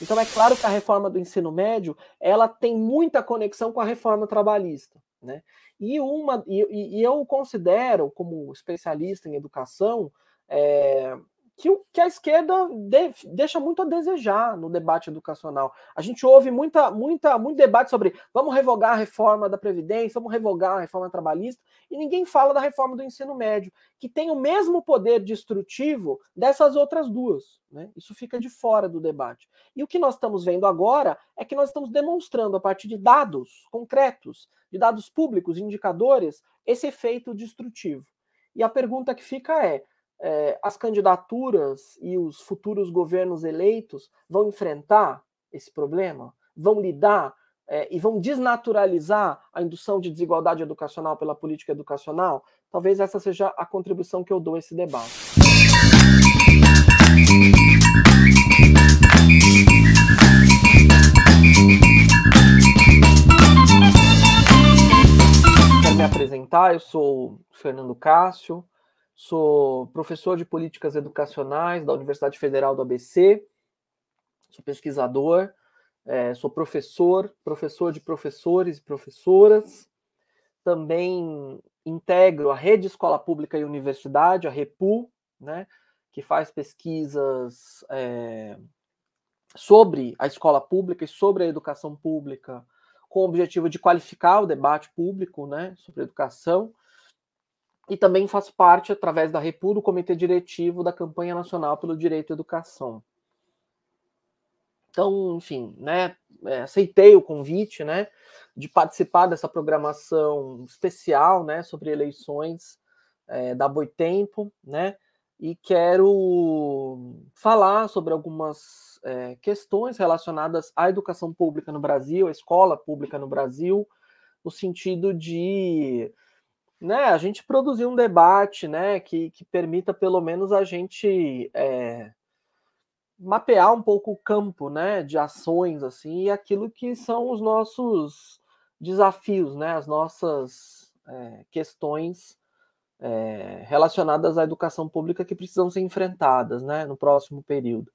Então é claro que a reforma do ensino médio ela tem muita conexão com a reforma trabalhista, né? E uma e, e eu considero como especialista em educação é, que, que a esquerda de, deixa muito a desejar no debate educacional. A gente ouve muita, muita, muito debate sobre vamos revogar a reforma da Previdência, vamos revogar a reforma trabalhista, e ninguém fala da reforma do ensino médio, que tem o mesmo poder destrutivo dessas outras duas. Né? Isso fica de fora do debate. E o que nós estamos vendo agora é que nós estamos demonstrando, a partir de dados concretos, de dados públicos, indicadores, esse efeito destrutivo. E a pergunta que fica é é, as candidaturas e os futuros governos eleitos vão enfrentar esse problema? Vão lidar é, e vão desnaturalizar a indução de desigualdade educacional pela política educacional? Talvez essa seja a contribuição que eu dou a esse debate. Quero me apresentar, eu sou Fernando Cássio sou professor de políticas educacionais da Universidade Federal do ABC, sou pesquisador, é, sou professor, professor de professores e professoras, também integro a Rede Escola Pública e Universidade, a REPU, né, que faz pesquisas é, sobre a escola pública e sobre a educação pública, com o objetivo de qualificar o debate público né, sobre educação e também faço parte, através da Repu, do Comitê Diretivo da Campanha Nacional pelo Direito à Educação. Então, enfim, né, é, aceitei o convite, né, de participar dessa programação especial, né, sobre eleições é, da Boitempo, né, e quero falar sobre algumas é, questões relacionadas à educação pública no Brasil, à escola pública no Brasil, no sentido de né, a gente produzir um debate né, que, que permita pelo menos a gente é, mapear um pouco o campo né, de ações assim e aquilo que são os nossos desafios, né, as nossas é, questões é, relacionadas à educação pública que precisam ser enfrentadas né, no próximo período.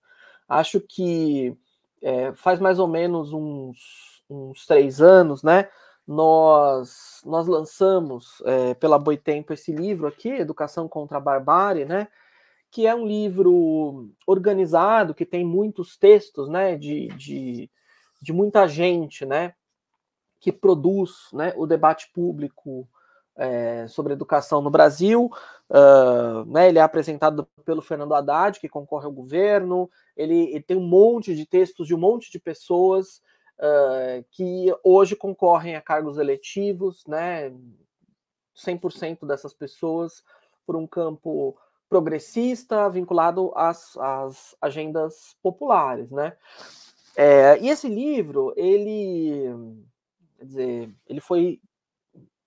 Acho que é, faz mais ou menos uns, uns três anos, né? nós nós lançamos é, pela Boitempo esse livro aqui, Educação contra a Barbárie, né? Que é um livro organizado, que tem muitos textos, né? De, de, de muita gente, né? Que produz né, o debate público é, sobre educação no Brasil. Uh, né, ele é apresentado pelo Fernando Haddad, que concorre ao governo. Ele, ele tem um monte de textos de um monte de pessoas uh, que hoje concorrem a cargos eletivos, né? 100% dessas pessoas por um campo progressista vinculado às, às agendas populares, né? É, e esse livro, ele, quer dizer, ele foi,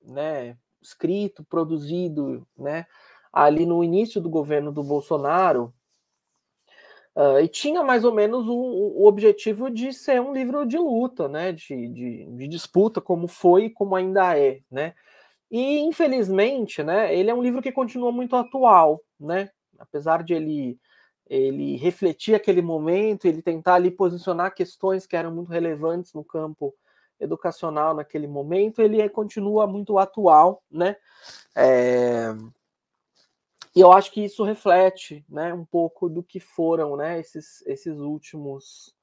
né, escrito, produzido, né, ali no início do governo do Bolsonaro, Uh, e tinha mais ou menos o, o, objetivo de ser um livro de luta, né? De, de, de, disputa, como foi e como ainda é, né? E infelizmente, né? Ele é um livro que continua muito atual, né? Apesar de ele ele refletir aquele momento, ele tentar ali posicionar questões que eram muito relevantes no campo educacional naquele momento, ele é, continua muito atual, né? É, e eu acho que isso reflete né, um pouco do que foram né, esses, esses últimos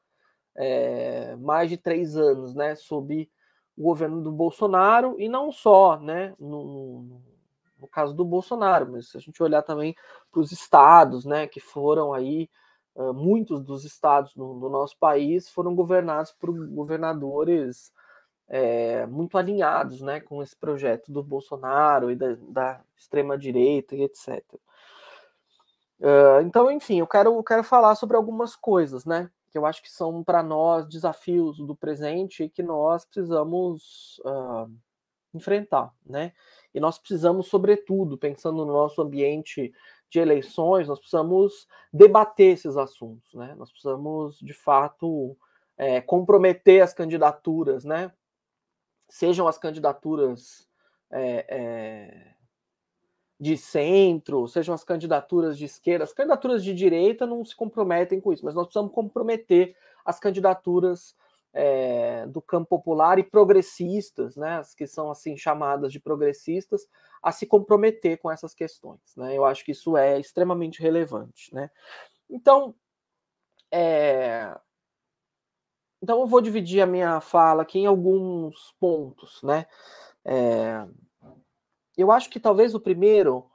é, mais de três anos né, sob o governo do Bolsonaro, e não só né, no, no caso do Bolsonaro, mas se a gente olhar também para os estados né, que foram aí muitos dos estados do, do, nosso país foram governados por governadores é, muito alinhados né, com esse projeto do Bolsonaro e da, da extrema-direita e etc. Uh, então, enfim, eu quero, quero falar sobre algumas coisas, né? Que eu acho que são para nós desafios do presente e que nós precisamos uh, enfrentar, né? E nós precisamos, sobretudo, pensando no nosso ambiente de eleições, nós precisamos debater esses assuntos, né? Nós precisamos, de fato, é, comprometer as candidaturas, né? sejam as candidaturas é, é, de centro, sejam as candidaturas de esquerda, as candidaturas de direita não se comprometem com isso, mas nós precisamos comprometer as candidaturas é, do campo popular e progressistas, né, as que são assim chamadas de progressistas, a se comprometer com essas questões. Né? Eu acho que isso é extremamente relevante. Né? Então, é, então eu vou dividir a minha fala aqui em alguns pontos, né? É, eu acho que talvez o primeiro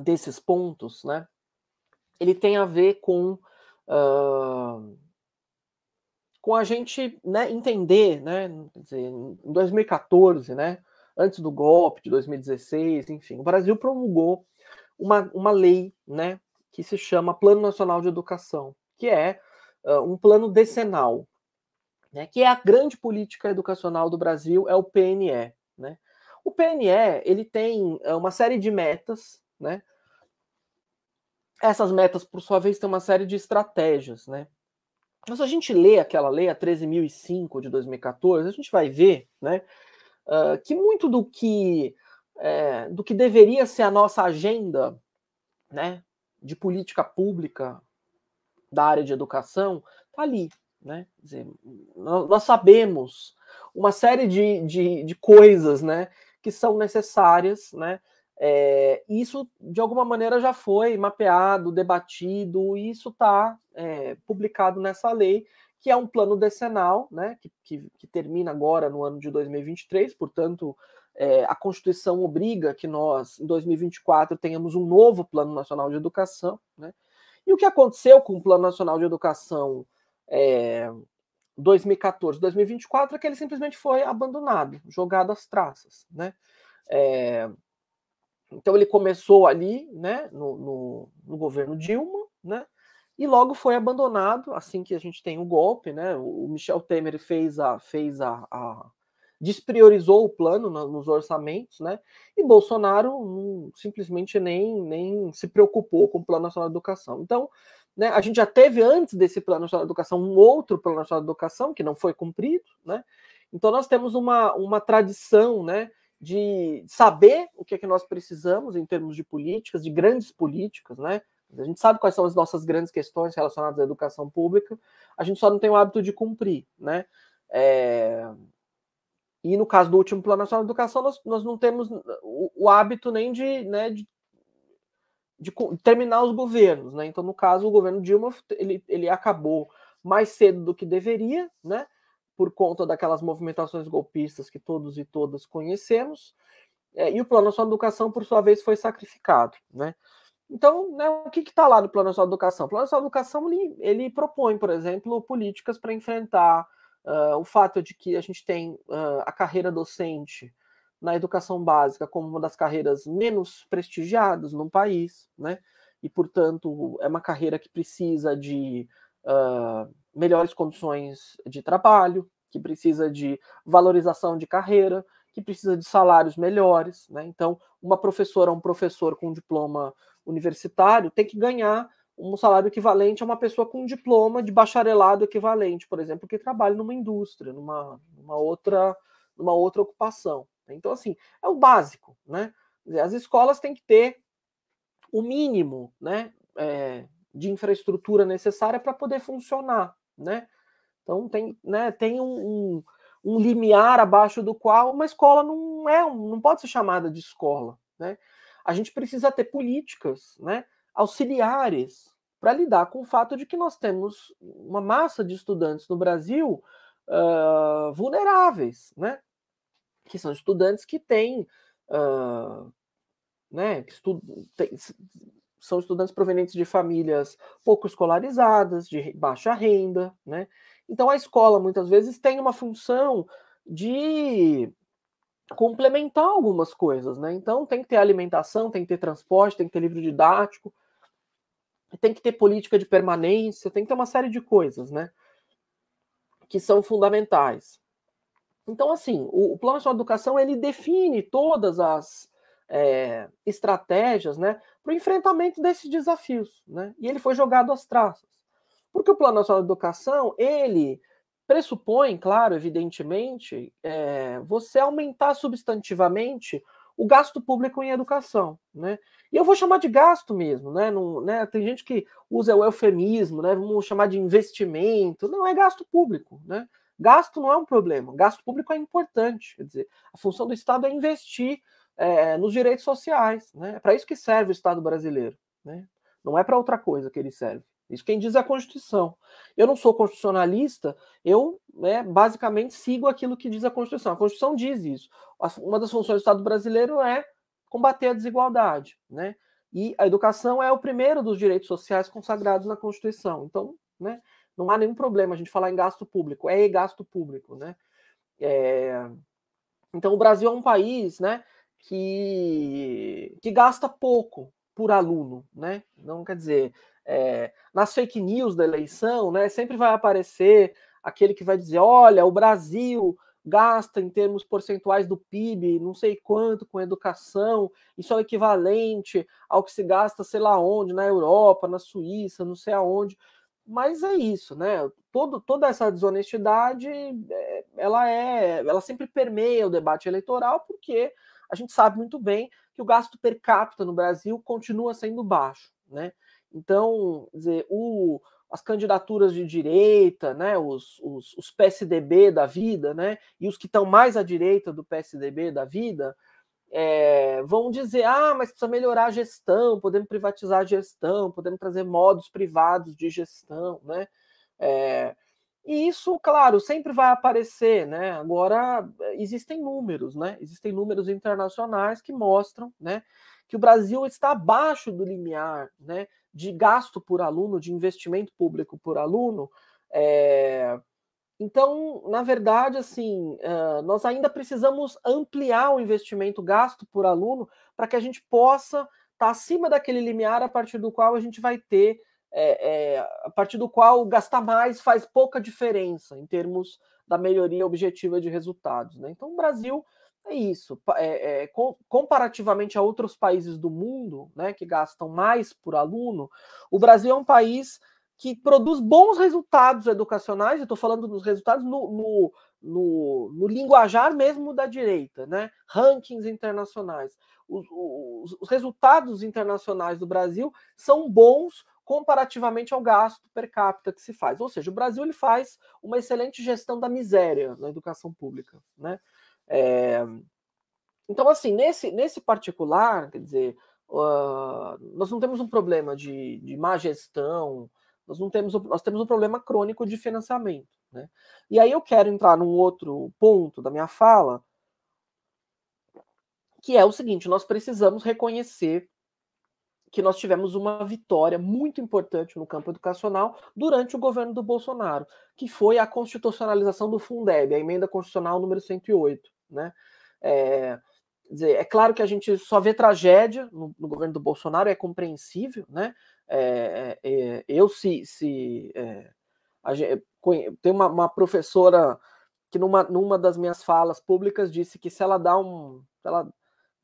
desses pontos, né? Ele tem a ver com uh, com a gente né, entender, né? Dizer, em 2014, né? Antes do golpe de 2016, enfim, o Brasil promulgou uma, uma lei, né? Que se chama Plano Nacional de Educação, que é um plano decenal, né, que é a grande política educacional do Brasil, é o PNE. Né? O PNE ele tem uma série de metas, né? Essas metas, por sua vez, têm uma série de estratégias, né? Mas se a gente lê aquela lei, a 13.005 de 2014, a gente vai ver, né, uh, que muito do que é, do que deveria ser a nossa agenda, né, de política pública da área de educação está ali. Né? Dizer, nós sabemos uma série de, de, de, coisas né, que são necessárias. Né? É, isso, de alguma maneira, já foi mapeado, debatido, e isso está é, publicado nessa lei, que é um plano decenal, né, que, que, que termina agora no ano de 2023, portanto, é, a Constituição obriga que nós, em 2024, tenhamos um novo Plano Nacional de Educação, né? E o que aconteceu com o Plano Nacional de Educação é, 2014-2024 é que ele simplesmente foi abandonado, jogado às traças. Né? É, então ele começou ali né, no, no, no, governo Dilma, né, e logo foi abandonado assim que a gente tem o golpe. Né, o Michel Temer fez a, fez a, a despriorizou o plano nos orçamentos, né? E Bolsonaro simplesmente nem, nem se preocupou com o Plano Nacional de Educação. Então, né, a gente já teve antes desse Plano Nacional de Educação um outro Plano Nacional de Educação que não foi cumprido, né? Então nós temos uma, uma tradição, né? De saber o que é que nós precisamos em termos de políticas, de grandes políticas, né? A gente sabe quais são as nossas grandes questões relacionadas à educação pública, a gente só não tem o hábito de cumprir, né? É, e no caso do último Plano Nacional de Educação, nós, nós não temos o, o hábito nem de, né, de, de, terminar os governos. Né? Então, no caso, o governo Dilma ele, ele acabou mais cedo do que deveria, né? por conta daquelas movimentações golpistas que todos e todas conhecemos. É, e o Plano Nacional de Educação, por sua vez, foi sacrificado. Né? Então, né, o que está lá no Plano Nacional de Educação? O Plano Nacional de Educação ele, ele propõe, por exemplo, políticas para enfrentar Uh, o fato de que a gente tem uh, a carreira docente na educação básica como uma das carreiras menos prestigiadas no país, né? E, portanto, é uma carreira que precisa de uh, melhores condições de trabalho, que precisa de valorização de carreira, que precisa de salários melhores, né? Então, uma professora, ou um professor com diploma universitário tem que ganhar um salário equivalente a uma pessoa com um diploma de bacharelado equivalente, por exemplo, que trabalha numa indústria, numa, numa outra, numa outra ocupação. Né? Então, assim, é o básico, né? As escolas têm que ter o mínimo, né, é, de infraestrutura necessária para poder funcionar, né? Então tem, né, tem um, um, um, limiar abaixo do qual uma escola não é, não pode ser chamada de escola, né? A gente precisa ter políticas, né, auxiliares para lidar com o fato de que nós temos uma massa de estudantes no Brasil uh, vulneráveis, né? Que são estudantes que têm, uh, né? Que estu tem, são estudantes provenientes de famílias pouco escolarizadas, de baixa renda, né? Então a escola muitas vezes tem uma função de complementar algumas coisas, né? Então tem que ter alimentação, tem que ter transporte, tem que ter livro didático, tem que ter política de permanência, tem que ter uma série de coisas, né? Que são fundamentais. Então, assim, o, o Plano Nacional de Educação ele define todas as é, estratégias, né, para o enfrentamento desses desafios, né? E ele foi jogado às traças, porque o Plano Nacional de Educação ele pressupõe, claro, evidentemente, é, você aumentar substantivamente o gasto público em educação, né? E eu vou chamar de gasto mesmo, né? Não, né? Tem gente que usa o eufemismo, né? Vamos chamar de investimento. Não é gasto público, né? Gasto não é um problema. Gasto público é importante, quer dizer, a função do Estado é investir é, nos direitos sociais, né? É para isso que serve o Estado brasileiro, né? Não é para outra coisa que ele serve. Isso quem diz é a Constituição. Eu não sou constitucionalista, eu né, basicamente sigo aquilo que diz a Constituição. A Constituição diz isso. Uma das funções do Estado brasileiro é combater a desigualdade. Né? E a educação é o primeiro dos direitos sociais consagrados na Constituição. Então, né, não há nenhum problema a gente falar em gasto público, é gasto público. Né? É... Então, o Brasil é um país né, que, que gasta pouco por aluno. Né? Não quer dizer é, nas fake news da eleição, né, sempre vai aparecer aquele que vai dizer: olha, o Brasil gasta em termos percentuais do PIB, não sei quanto com educação, isso é equivalente ao que se gasta, sei lá onde, na Europa, na Suíça, não sei aonde. Mas é isso, né? Todo, toda essa desonestidade, é, ela é, ela sempre permeia o debate eleitoral, porque a gente sabe muito bem que o gasto per capita no Brasil continua sendo baixo, né? Então, dizer, o, as candidaturas de direita, né, os, os, os PSDB da vida, né, e os que estão mais à direita do PSDB da vida, é, vão dizer: ah, mas precisa melhorar a gestão, podemos privatizar a gestão, podemos trazer modos privados de gestão, né? É, e isso, claro, sempre vai aparecer, né? Agora eh, existem números, né? Existem números internacionais que mostram, né, que o Brasil está abaixo do limiar, né, de gasto por aluno, de investimento público por aluno. É... Então, na verdade, assim, nós ainda precisamos ampliar o investimento gasto por aluno para que a gente possa estar tá acima daquele limiar a partir do qual a gente vai ter, é, é, a partir do qual gastar mais faz pouca diferença em termos da melhoria objetiva de resultados. Né? Então, o Brasil é isso. É, é, comparativamente a outros países do mundo, né, que gastam mais por aluno, o Brasil é um país que produz bons resultados educacionais, estou falando dos resultados no, no, no, no, linguajar mesmo da direita, né? rankings internacionais. Os, os, os resultados internacionais do Brasil são bons comparativamente ao gasto per capita que se faz. Ou seja, o Brasil ele faz uma excelente gestão da miséria na educação pública. Né? É, então, assim, nesse, nesse particular, quer dizer, uh, nós não temos um problema de, de má gestão, nós não temos, nós temos um problema crônico de financiamento. Né? E aí eu quero entrar num outro ponto da minha fala, que é o seguinte: nós precisamos reconhecer que nós tivemos uma vitória muito importante no campo educacional durante o governo do Bolsonaro, que foi a constitucionalização do Fundeb, a emenda constitucional número 108. Né? É, dizer, é claro que a gente só vê tragédia no, no governo do Bolsonaro, é compreensível. Né? É, é, é eu se, se é, gente, tem uma, uma, professora que numa, numa das minhas falas públicas disse que se ela dá um. Ela,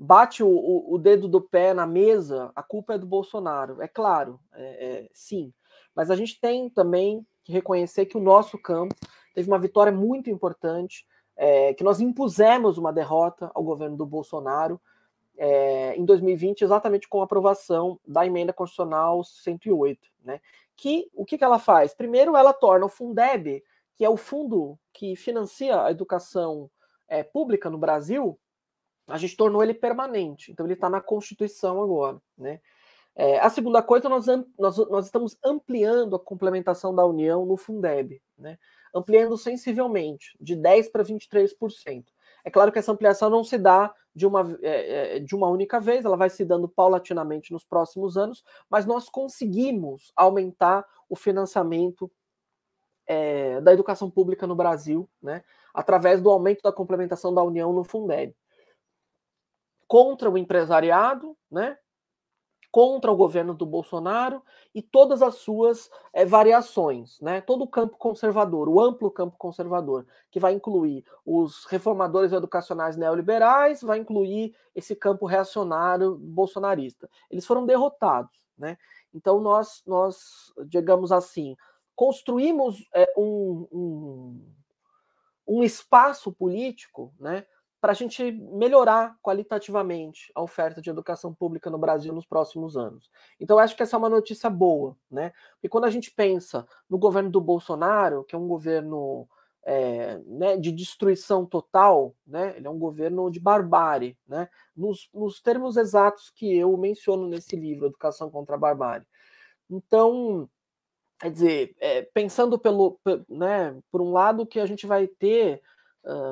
bate o, o, dedo do pé na mesa, a culpa é do Bolsonaro. É claro, é, é, sim. Mas a gente tem também que reconhecer que o nosso campo teve uma vitória muito importante é, que nós impusemos uma derrota ao governo do Bolsonaro é, em 2020, exatamente com a aprovação da emenda constitucional 108, né? Que o que, que ela faz? Primeiro, ela torna o Fundeb, que é o fundo que financia a educação é, pública no Brasil, a gente tornou ele permanente. Então ele está na Constituição agora, né? É, a segunda coisa, nós, nós, nós, estamos ampliando a complementação da União no Fundeb. Né? ampliando sensivelmente, de 10% para 23%. É claro que essa ampliação não se dá de uma, eh, eh, de uma única vez, ela vai se dando paulatinamente nos próximos anos, mas nós conseguimos aumentar o financiamento é, da educação pública no Brasil, né, através do aumento da complementação da União no Fundeb. Contra o empresariado, né, contra o governo do Bolsonaro e todas as suas é, variações, né? Todo o campo conservador, o amplo campo conservador, que vai incluir os reformadores educacionais neoliberais, vai incluir esse campo reacionário bolsonarista. Eles foram derrotados, né? Então nós, nós digamos assim, construímos é, um, um, um espaço político, né? para a gente melhorar qualitativamente a oferta de educação pública no Brasil nos próximos anos. Então, acho que essa é uma notícia boa, né? Porque quando a gente pensa no governo do Bolsonaro, que é um governo é, né, de destruição total, né? Ele é um governo de barbárie, né? Nos, nos termos exatos que eu menciono nesse livro, Educação contra a Barbárie. Então, quer dizer, é, pensando pelo, né, por um lado que a gente vai ter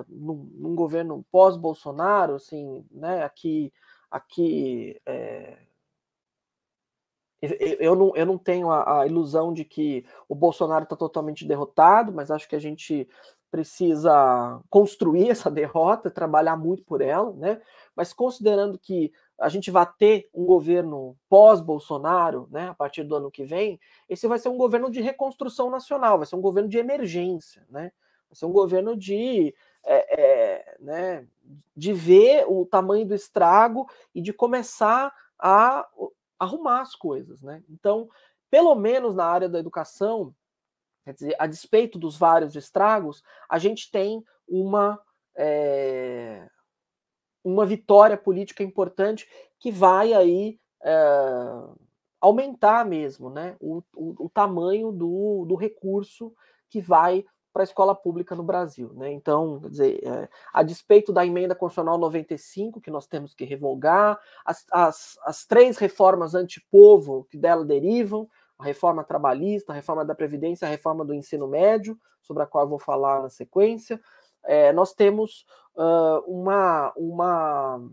num, num, governo pós-Bolsonaro, assim, né, aqui, aqui é, eu, não, eu não tenho a, a ilusão de que o Bolsonaro está totalmente derrotado, mas acho que a gente precisa construir essa derrota, trabalhar muito por ela, né? Mas considerando que a gente vai ter um governo pós-Bolsonaro, né, a partir do ano que vem, esse vai ser um governo de reconstrução nacional, vai ser um governo de emergência, né? Vai ser é um governo de, é, é, né, de ver o tamanho do estrago e de começar a arrumar as coisas. Né? Então, pelo menos na área da educação, quer dizer, a despeito dos vários estragos, a gente tem uma. É, uma vitória política importante que vai aí aumentar mesmo né, o, o, o tamanho do, do recurso que vai para a escola pública no Brasil. Né? Então, quer dizer, é, a despeito da emenda constitucional 95, que nós temos que revogar, as, as, as três reformas antipovo que dela derivam, a reforma trabalhista, a reforma da Previdência, a reforma do ensino médio, sobre a qual eu vou falar na sequência, é, nós temos uh, uma, uma,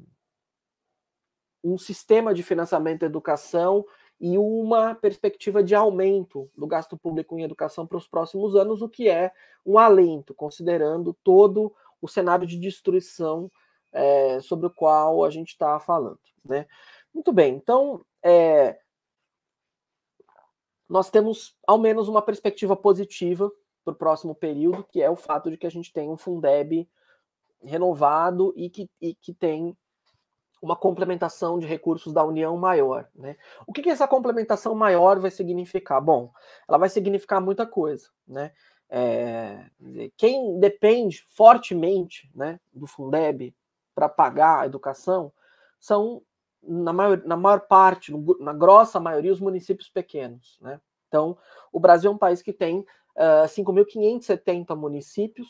um sistema de financiamento da educação e uma perspectiva de aumento do gasto público em educação para os próximos anos, o que é um alento, considerando todo o cenário de destruição é, sobre o qual a gente está falando. Né? Muito bem, então é, nós temos ao menos uma perspectiva positiva para o próximo período, que é o fato de que a gente tem um Fundeb renovado e que, e que tem uma complementação de recursos da União maior. Né? O que, que essa complementação maior vai significar? Bom, ela vai significar muita coisa. Né? É, quem depende fortemente né, do Fundeb para pagar a educação são, na maior, na maior parte, na grossa maioria, os municípios pequenos. Né? Então, o Brasil é um país que tem uh, ah, 5.570 municípios,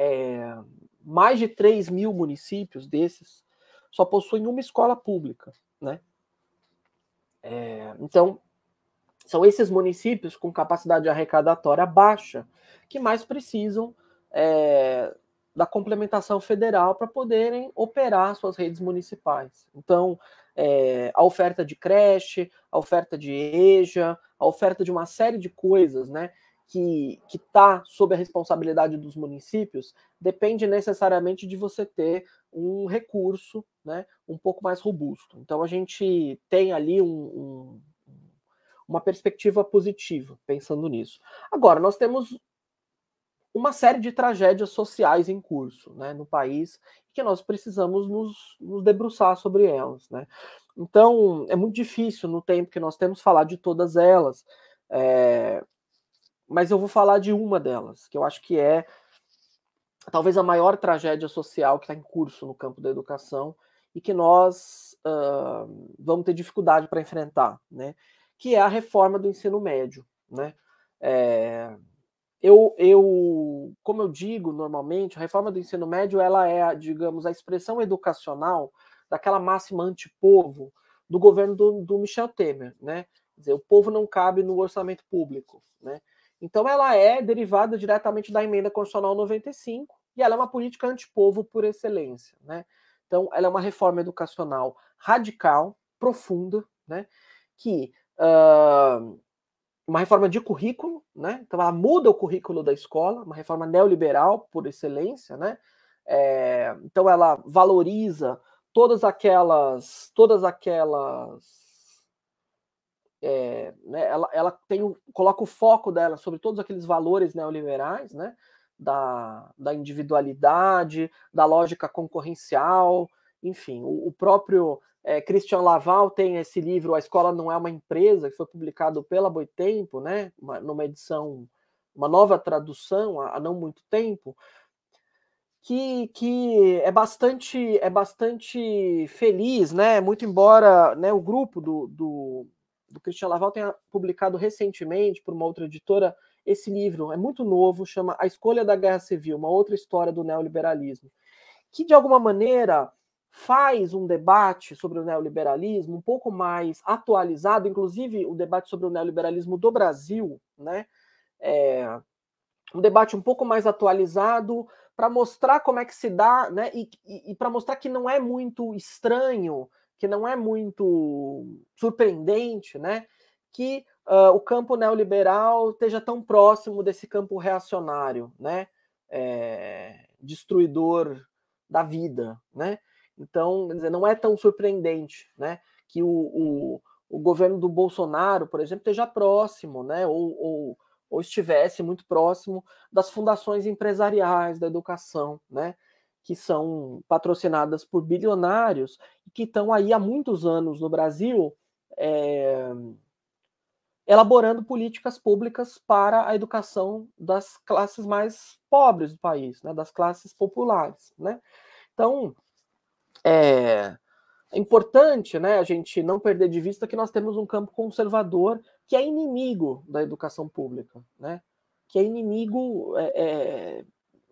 é, mais de 3 mil municípios desses só possuem uma escola pública, né? É, então, são esses municípios com capacidade arrecadatória baixa que mais precisam é, da complementação federal para poderem operar suas redes municipais. Então, é, a oferta de creche, a oferta de EJA, a oferta de uma série de coisas, né? que está sob a responsabilidade dos municípios depende necessariamente de você ter um recurso né, um pouco mais robusto. Então, a gente tem ali um, um, uma perspectiva positiva pensando nisso. Agora, nós temos uma série de tragédias sociais em curso né, no país que nós precisamos nos, nos debruçar sobre elas. Né? Então, é muito difícil no tempo que nós temos falar de todas elas. É, mas eu vou falar de uma delas, que eu acho que é talvez a maior tragédia social que está em curso no campo da educação e que nós uh, vamos ter dificuldade para enfrentar, né? Que é a reforma do ensino médio, né? É, eu, eu, como eu digo normalmente, a reforma do ensino médio ela é, digamos, a expressão educacional daquela máxima antipovo do governo do, do Michel Temer, né? Quer dizer, o povo não cabe no orçamento público, né? Então, ela é derivada diretamente da emenda constitucional 95 e ela é uma política antipovo por excelência, né? Então, ela é uma reforma educacional radical, profunda, né? Que uh, uma reforma de currículo, né? Então, ela muda o currículo da escola, uma reforma neoliberal por excelência, né? É, então, ela valoriza todas aquelas, todas aquelas é, né, ela, ela tem, coloca o foco dela sobre todos aqueles valores neoliberais, né, da, da individualidade, da lógica concorrencial, enfim, o, o próprio é, Christian Laval tem esse livro A Escola Não É Uma Empresa, que foi publicado pela Boitempo, né, uma, numa edição, uma nova tradução há, há não muito tempo, que, que, é bastante é bastante feliz, né? Muito embora né, o grupo do, do, do Christian Laval tenha publicado recentemente por uma outra editora esse livro. É muito novo, chama A Escolha da Guerra Civil, uma outra história do neoliberalismo, que de alguma maneira faz um debate sobre o neoliberalismo um pouco mais atualizado, inclusive o debate sobre o neoliberalismo do Brasil, né? É, um debate um pouco mais atualizado para mostrar como é que se dá, né? E, e, e para mostrar que não é muito estranho que não é muito surpreendente, né? Que uh, o campo neoliberal esteja tão próximo desse campo reacionário, né? É, destruidor da vida, né? Então, dizer, não é tão surpreendente, né? Que o, o, o, governo do Bolsonaro, por exemplo, esteja próximo, né? Ou, ou, ou estivesse muito próximo das fundações empresariais da educação, né? que são patrocinadas por bilionários e que estão aí há muitos anos no Brasil é, elaborando políticas públicas para a educação das classes mais pobres do país, né, das classes populares. Né? Então, é, é importante né, a gente não perder de vista que nós temos um campo conservador que é inimigo da educação pública, né? que é inimigo é, é,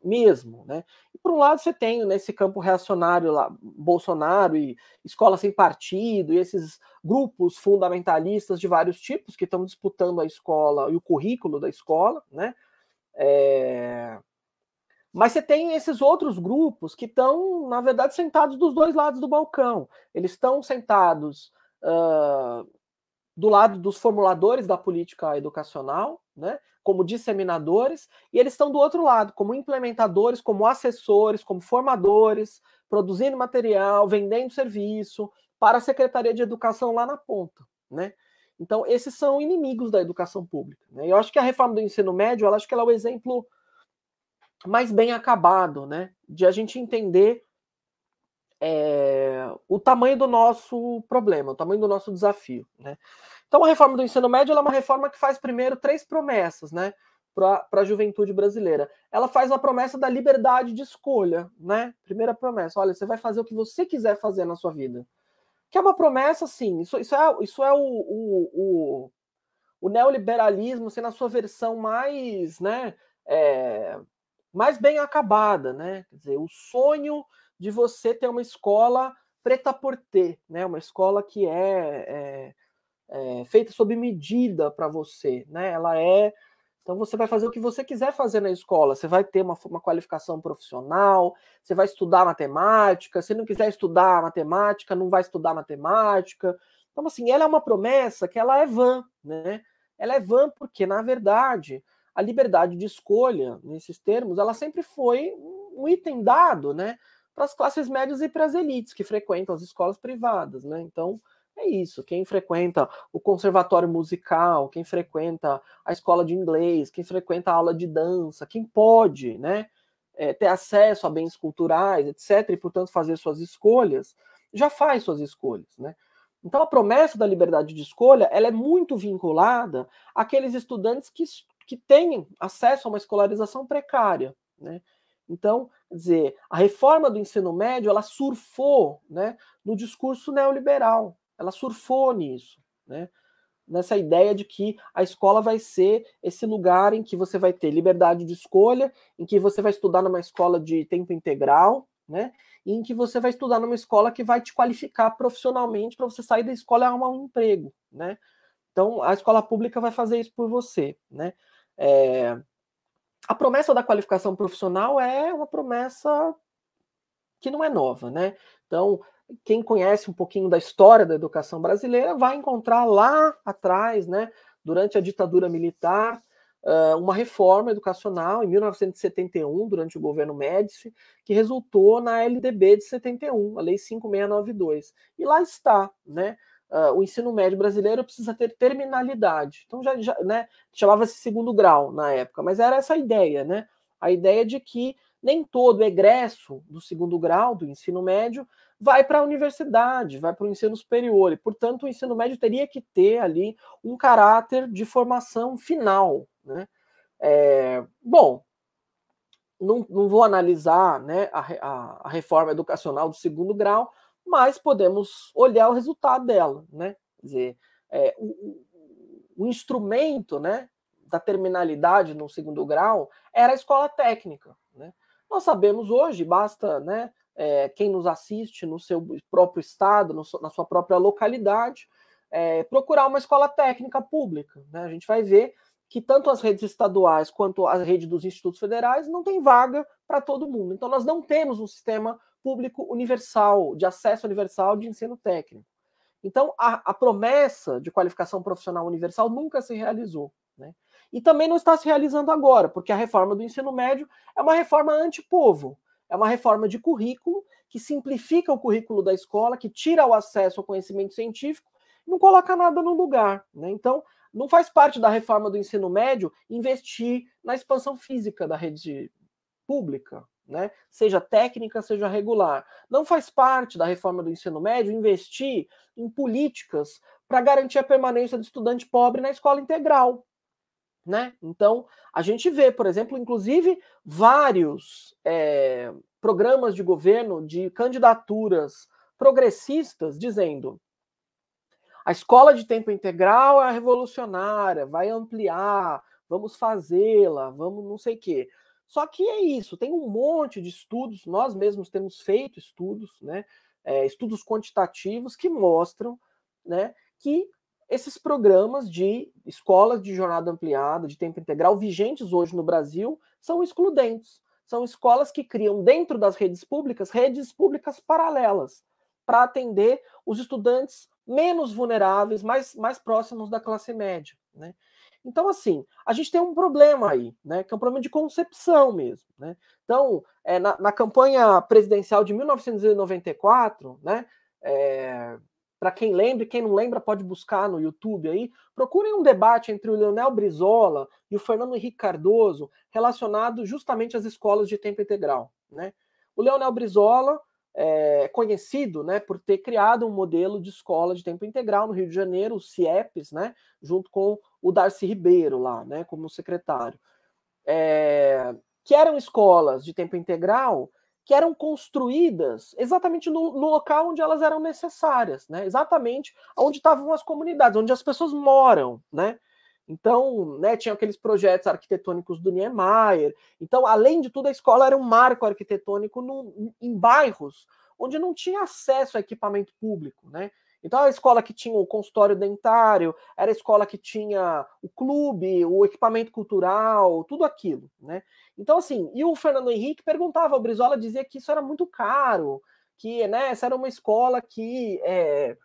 mesmo, né? E por um lado você tem nesse né, campo reacionário lá, Bolsonaro e escola sem partido e esses grupos fundamentalistas de vários tipos que estão disputando a escola e o currículo da escola, né? É... Mas você tem esses outros grupos que estão, na verdade, sentados dos dois lados do balcão. Eles estão sentados uh, do lado dos formuladores da política educacional, né? como disseminadores, e eles estão do outro lado, como implementadores, como assessores, como formadores, produzindo material, vendendo serviço para a Secretaria de Educação lá na ponta. Né? Então, esses são inimigos da educação pública. Né? Eu acho que a reforma do ensino médio, acho que ela é o exemplo mais bem acabado, né? De a gente entender é, o tamanho do nosso problema, o tamanho do nosso desafio, né? Então, a reforma do ensino médio é uma reforma que faz primeiro três promessas, né? Para a juventude brasileira. Ela faz a promessa da liberdade de escolha, né? Primeira promessa: olha, você vai fazer o que você quiser fazer na sua vida. Que é uma promessa, assim, isso, isso é, isso é o, o, o, o neoliberalismo, assim, na sua versão mais, né? É, mais bem acabada, né? Quer dizer, o sonho de você ter uma escola preta por ter, né? Uma escola que é, é é, feita sob medida para você, né? Ela é. Então você vai fazer o que você quiser fazer na escola. Você vai ter uma, uma qualificação profissional, você vai estudar matemática, se não quiser estudar matemática, não vai estudar matemática. Então, assim, ela é uma promessa que ela é vã, né? Ela é vã porque, na verdade, a liberdade de escolha, nesses termos, ela sempre foi um item dado, né? Para as classes médias e para as elites que frequentam as escolas privadas, né? Então, é isso, quem frequenta o conservatório musical, quem frequenta a escola de inglês, quem frequenta a aula de dança, quem pode, né, é, ter acesso a bens culturais, etc., e portanto fazer suas escolhas, já faz suas escolhas, né? Então a promessa da liberdade de escolha, ela é muito vinculada àqueles estudantes que, que têm acesso a uma escolarização precária, né? Então, quer dizer, a reforma do ensino médio, ela surfou, né, no discurso neoliberal, ela surfou nisso, né? Nessa ideia de que a escola vai ser esse lugar em que você vai ter liberdade de escolha, em que você vai estudar numa escola de tempo integral, né? E em que você vai estudar numa escola que vai te qualificar profissionalmente para você sair da escola e arrumar um emprego, né? Então a escola pública vai fazer isso por você, né? É... A promessa da qualificação profissional é uma promessa que não é nova, né? Então, quem conhece um pouquinho da história da educação brasileira vai encontrar lá atrás, né, durante a ditadura militar, uma reforma educacional em 1971, durante o governo Médici, que resultou na LDB de 71, a Lei 5692. E lá está, né? o ensino médio brasileiro precisa ter terminalidade. Então, já, já né, chamava-se segundo grau na época, mas era essa a ideia, né? A ideia de que nem todo egresso do segundo grau do ensino médio vai para a universidade, vai para o ensino superior. E, portanto, o ensino médio teria que ter ali um caráter de formação final. Né? É, bom, não, não, vou analisar né, a, a, a, reforma educacional do segundo grau, mas podemos olhar o resultado dela. Né? Quer dizer, é, o, o, instrumento né, da terminalidade no segundo grau era a escola técnica. Né? Nós sabemos hoje, basta né, é, quem nos assiste no seu próprio estado, no, na sua própria localidade, é, procurar uma escola técnica pública. Né? A gente vai ver que tanto as redes estaduais quanto a rede dos institutos federais não tem vaga para todo mundo. Então, nós não temos um sistema público universal, de acesso universal de ensino técnico. Então, a, a promessa de qualificação profissional universal nunca se realizou. Né? E também não está se realizando agora, porque a reforma do ensino médio é uma reforma antipovo. É uma reforma de currículo que simplifica o currículo da escola, que tira o acesso ao conhecimento científico, não coloca nada no lugar. Né? Então, não faz parte da reforma do ensino médio investir na expansão física da rede pública, né? seja técnica, seja regular. Não faz parte da reforma do ensino médio investir em políticas para garantir a permanência do estudante pobre na escola integral. Né? Então, a gente vê, por exemplo, inclusive vários é, programas de governo de candidaturas progressistas dizendo a escola de tempo integral é revolucionária, vai ampliar, vamos fazê-la, vamos não sei o quê. Só que é isso, tem um monte de estudos, nós mesmos temos feito estudos, né, é, estudos quantitativos que mostram né, que esses programas de escolas de jornada ampliada, de tempo integral, vigentes hoje no Brasil, são excludentes. São escolas que criam dentro das redes públicas redes públicas paralelas para atender os estudantes menos vulneráveis, mais, mais próximos da classe média. Né? Então, assim, a gente tem um problema aí, né? Que é um problema de concepção mesmo. Né? Então, é, na, na campanha presidencial de 1994, né? É, para quem lembra e quem não lembra, pode buscar no YouTube aí. Procurem um debate entre o Leonel Brizola e o Fernando Henrique Cardoso relacionado justamente às escolas de tempo integral. Né? O Leonel Brizola eh, é conhecido né, por ter criado um modelo de escola de tempo integral no Rio de Janeiro, o CIEPS, né, junto com o Darcy Ribeiro lá, né, como secretário. É, que eram escolas de tempo integral que eram construídas exatamente no, no, local onde elas eram necessárias, né? Exatamente onde estavam as comunidades, onde as pessoas moram, né? Então, né, tinha aqueles projetos arquitetônicos do Niemeyer. Então, além de tudo, a escola era um marco arquitetônico no, em bairros onde não tinha acesso a equipamento público, né? Então, a escola que tinha o consultório dentário, era a escola que tinha o clube, o equipamento cultural, tudo aquilo, né? Então, assim, e o Fernando Henrique perguntava, o Brizola dizia que isso era muito caro, que né, essa era uma escola que, é,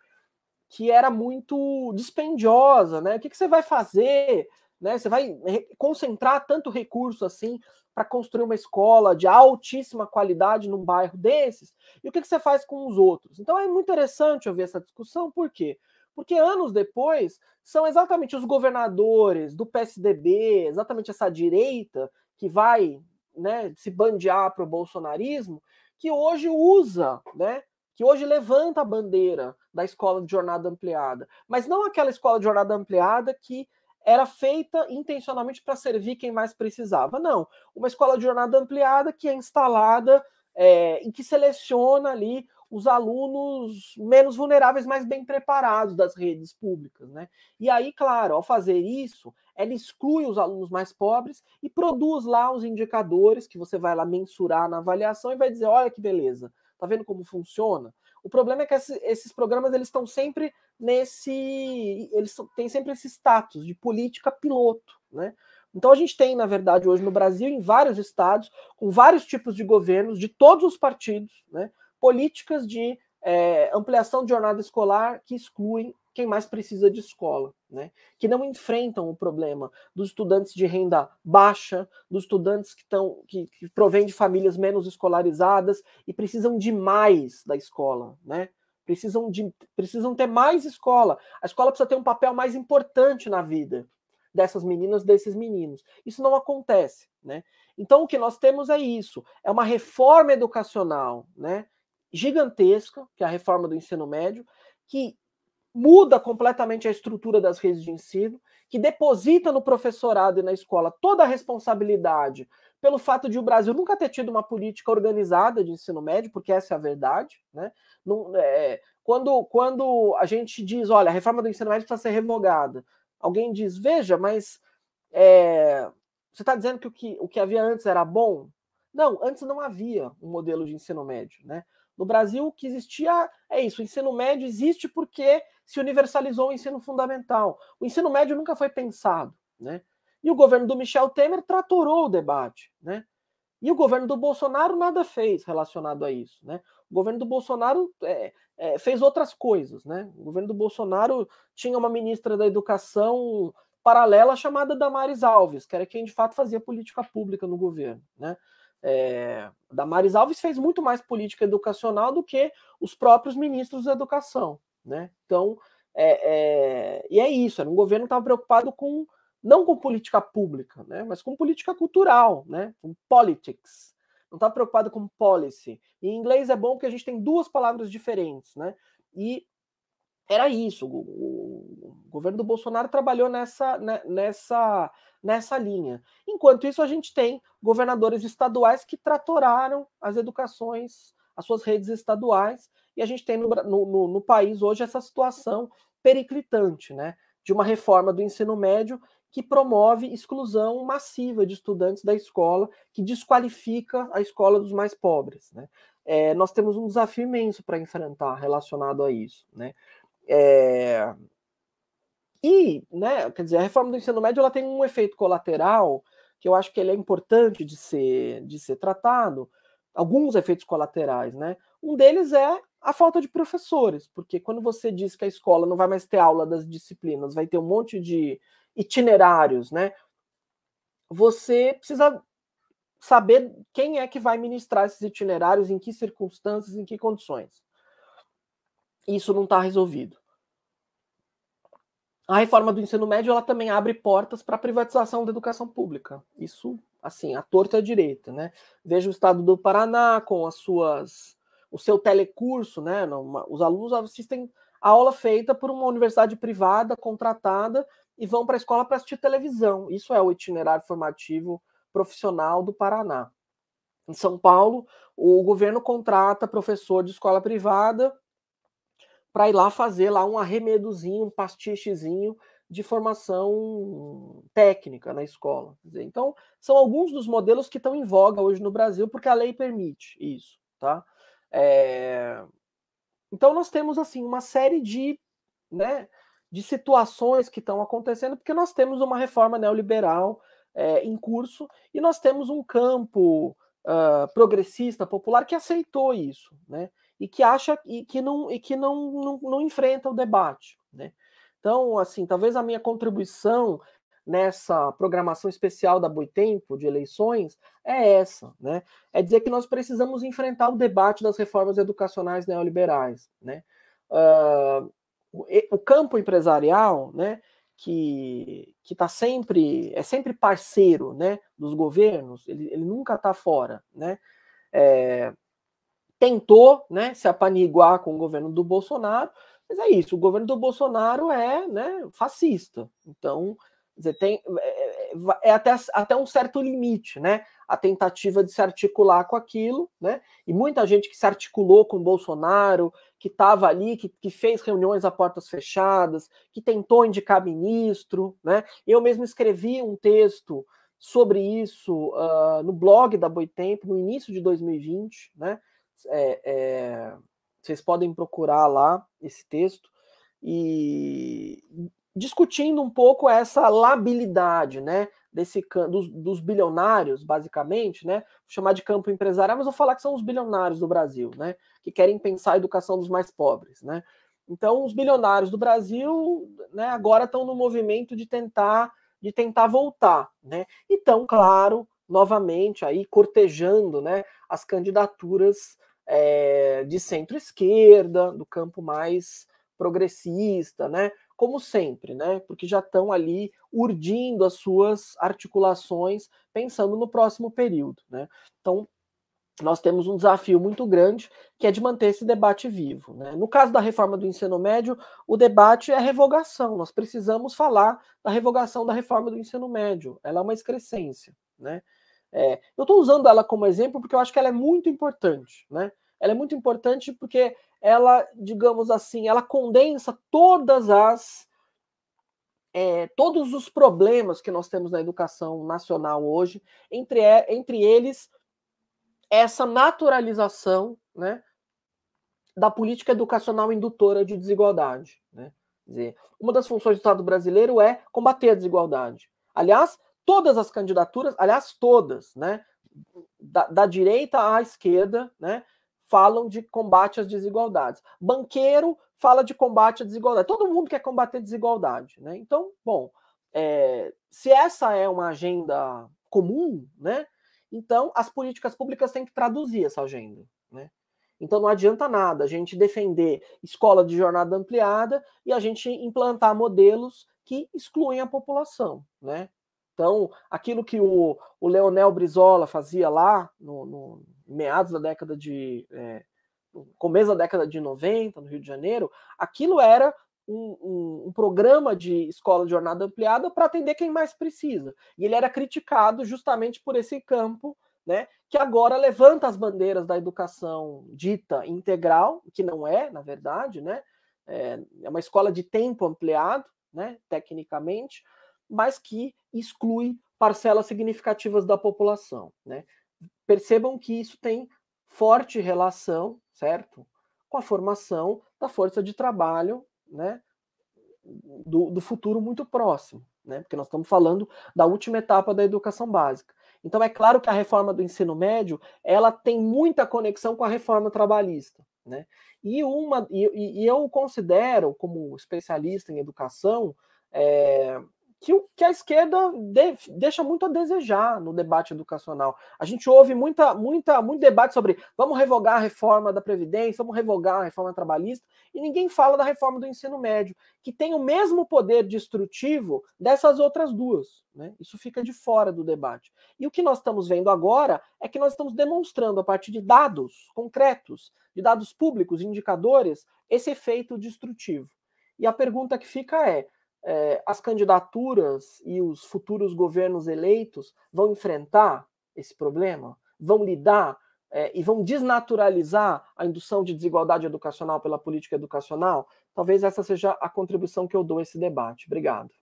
que era muito dispendiosa, né? O que, que você vai fazer né? Você vai concentrar tanto recurso assim para construir uma escola de altíssima qualidade num bairro desses? E o que, que você faz com os outros? Então é muito interessante ouvir essa discussão, por quê? Porque anos depois são exatamente os governadores do PSDB, exatamente essa direita que vai né, se bandear para o bolsonarismo, que hoje usa, né, que hoje levanta a bandeira da escola de jornada ampliada, mas não aquela escola de jornada ampliada que era feita intencionalmente para servir quem mais precisava. Não, uma escola de jornada ampliada que é instalada é, e que seleciona ali os alunos menos vulneráveis, mais bem preparados das redes públicas, né? E aí, claro, ao fazer isso, ela exclui os alunos mais pobres e produz lá os indicadores que você vai lá mensurar na avaliação e vai dizer, olha que beleza, tá vendo como funciona? O problema é que esses programas eles estão sempre nesse, eles têm sempre esse status de política piloto, né? Então a gente tem, na verdade, hoje no Brasil, em vários estados, com vários tipos de governos, de todos os partidos, né, políticas de é, ampliação de jornada escolar que excluem quem mais precisa de escola, né? Que não enfrentam o problema dos estudantes de renda baixa, dos estudantes que estão que, que provêm de famílias menos escolarizadas e precisam de mais da escola, né? Precisam de precisam ter mais escola. A escola precisa ter um papel mais importante na vida dessas meninas, desses meninos. Isso não acontece, né? Então o que nós temos é isso, é uma reforma educacional, né? Gigantesca, que é a reforma do ensino médio, que muda completamente a estrutura das redes de ensino, que deposita no professorado e na escola toda a responsabilidade pelo fato de o Brasil nunca ter tido uma política organizada de ensino médio, porque essa é a verdade. Né? Não, é, quando, quando a gente diz, olha, a reforma do ensino médio precisa ser revogada, alguém diz, veja, mas é, você está dizendo que o, que o que havia antes era bom? Não, antes não havia um modelo de ensino médio. Né? No Brasil, o que existia é isso: o ensino médio existe porque se universalizou o ensino fundamental. O ensino médio nunca foi pensado, né? E o governo do Michel Temer tratorou o debate, né? E o governo do Bolsonaro nada fez relacionado a isso, né? O governo do Bolsonaro é, é, fez outras coisas, né? O governo do Bolsonaro tinha uma ministra da Educação paralela chamada Damares Alves, que era quem de fato fazia política pública no governo, né? É, Damares Alves fez muito mais política educacional do que os próprios ministros da educação, né? Então, é, é, e é isso, era um governo que estava preocupado com não com política pública, né, mas com política cultural, né, com politics. Não estava preocupado com policy. em inglês é bom porque a gente tem duas palavras diferentes, né? E era isso. O, o, o governo do Bolsonaro trabalhou nessa, né, nessa, nessa linha. Enquanto isso, a gente tem governadores estaduais que tratoraram as educações, as suas redes estaduais, e a gente tem no, no, no país hoje essa situação periclitante, né? De uma reforma do ensino médio que promove exclusão massiva de estudantes da escola, que desqualifica a escola dos mais pobres. Né? É, nós temos um desafio imenso para enfrentar relacionado a isso. Né? É... E, né, quer dizer, a reforma do ensino médio ela tem um efeito colateral que eu acho que ele é importante de ser, de ser tratado, alguns efeitos colaterais, né? Um deles é a falta de professores, porque quando você diz que a escola não vai mais ter aula das disciplinas, vai ter um monte de itinerários, né? Você precisa saber quem é que vai ministrar esses itinerários, em que circunstâncias, em que condições. Isso não está resolvido. A reforma do ensino médio ela também abre portas para a privatização da educação pública. Isso, assim, a torta à direita, né? Veja o estado do Paraná com as suas o seu telecurso, né? os alunos assistem ah, a aula feita por uma universidade privada contratada e vão para a escola para assistir televisão. Isso é o itinerário formativo profissional do Paraná. Em São Paulo, o governo contrata professor de escola privada para ir lá fazer lá um arremedozinho, um pastichezinho de formação técnica na escola. Então, são alguns dos modelos que estão em voga hoje no Brasil, porque a lei permite isso, tá? É... Então nós temos assim uma série de, né, de situações que estão acontecendo, porque nós temos uma reforma neoliberal é, em curso e nós temos um campo uh, progressista popular que aceitou isso, né? E que acha e que não e que não, não, não enfrenta o debate, né? Então, assim, talvez a minha contribuição nessa programação especial da Boitempo de eleições é essa, né? É dizer que nós precisamos enfrentar o debate das reformas educacionais neoliberais, né? Uh, o campo empresarial, né, que que tá sempre é sempre parceiro, né, dos governos, ele, ele nunca está fora, né? É, tentou, né, se apaniguar com o governo do Bolsonaro, mas é isso, o governo do Bolsonaro é, né, fascista. Então, dizer, tem, é, é, é até, até um certo limite, né? A tentativa de se articular com aquilo, né? E muita gente que se articulou com Bolsonaro, que estava ali, que, que fez reuniões a portas fechadas, que tentou indicar ministro, né? Eu mesmo escrevi um texto sobre isso uh, no blog da Boitempo, no início de 2020, né? É, é, vocês podem procurar lá esse texto. E discutindo um pouco essa labilidade, né? Desse, dos, dos, bilionários, basicamente, né? Vou chamar de campo empresarial, mas vou falar que são os bilionários do Brasil, né? Que querem pensar a educação dos mais pobres, né? Então, os bilionários do Brasil, né? Agora estão no movimento de tentar, de tentar voltar, né? Então, claro, novamente aí cortejando, né? As candidaturas é, de centro-esquerda, do campo mais progressista, né? como sempre, né? Porque já estão ali urdindo as suas articulações, pensando no próximo período, né? Então, nós temos um desafio muito grande, que é de manter esse debate vivo. Né? No caso da reforma do ensino médio, o debate é revogação. Nós precisamos falar da revogação da reforma do ensino médio. Ela é uma excrescência, né? É, eu estou usando ela como exemplo porque eu acho que ela é muito importante, né? Ela é muito importante porque ela, digamos assim, ela condensa todas as é, todos os problemas que nós temos na educação nacional hoje, entre, é, entre eles essa naturalização né, da política educacional indutora de desigualdade. Né? Dizer, uma das funções do Estado brasileiro é combater a desigualdade. Aliás, todas as candidaturas, aliás, todas, né, da, da direita à esquerda, né, falam de combate às desigualdades. Banqueiro fala de combate à desigualdade. Todo mundo quer combater desigualdade, né? Então, bom, é, se essa é uma agenda comum, né? Então, as políticas públicas têm que traduzir essa agenda, né? Então não adianta nada a gente defender escola de jornada ampliada e a gente implantar modelos que excluem a população, né? Então, aquilo que o, o Leonel Brizola fazia lá, no, no meados da década de. É, começo da década de 90, no Rio de Janeiro, aquilo era um, um, um, programa de escola de jornada ampliada para atender quem mais precisa. E ele era criticado justamente por esse campo, né, que agora levanta as bandeiras da educação dita integral, que não é, na verdade, né, é, é uma escola de tempo ampliado, né, tecnicamente, mas que exclui parcelas significativas da população. Né? Percebam que isso tem forte relação, certo, com a formação da força de trabalho né, do, do futuro muito próximo, né? porque nós estamos falando da última etapa da educação básica. Então é claro que a reforma do ensino médio ela tem muita conexão com a reforma trabalhista, né? E uma e, e eu considero como especialista em educação é, que, o, que a esquerda de, deixa muito a desejar no debate educacional. A gente ouve muita, muita, muito debate sobre vamos revogar a reforma da Previdência, vamos revogar a reforma trabalhista, e ninguém fala da reforma do ensino médio, que tem o mesmo poder destrutivo dessas outras duas. Né? Isso fica de fora do debate. E o que nós estamos vendo agora é que nós estamos demonstrando, a partir de dados concretos, de dados públicos, indicadores, esse efeito destrutivo. E a pergunta que fica é é, as candidaturas e os futuros governos eleitos vão enfrentar esse problema, vão lidar é, e vão desnaturalizar a indução de desigualdade educacional pela política educacional? Talvez essa seja a contribuição que eu dou a esse debate. Obrigado.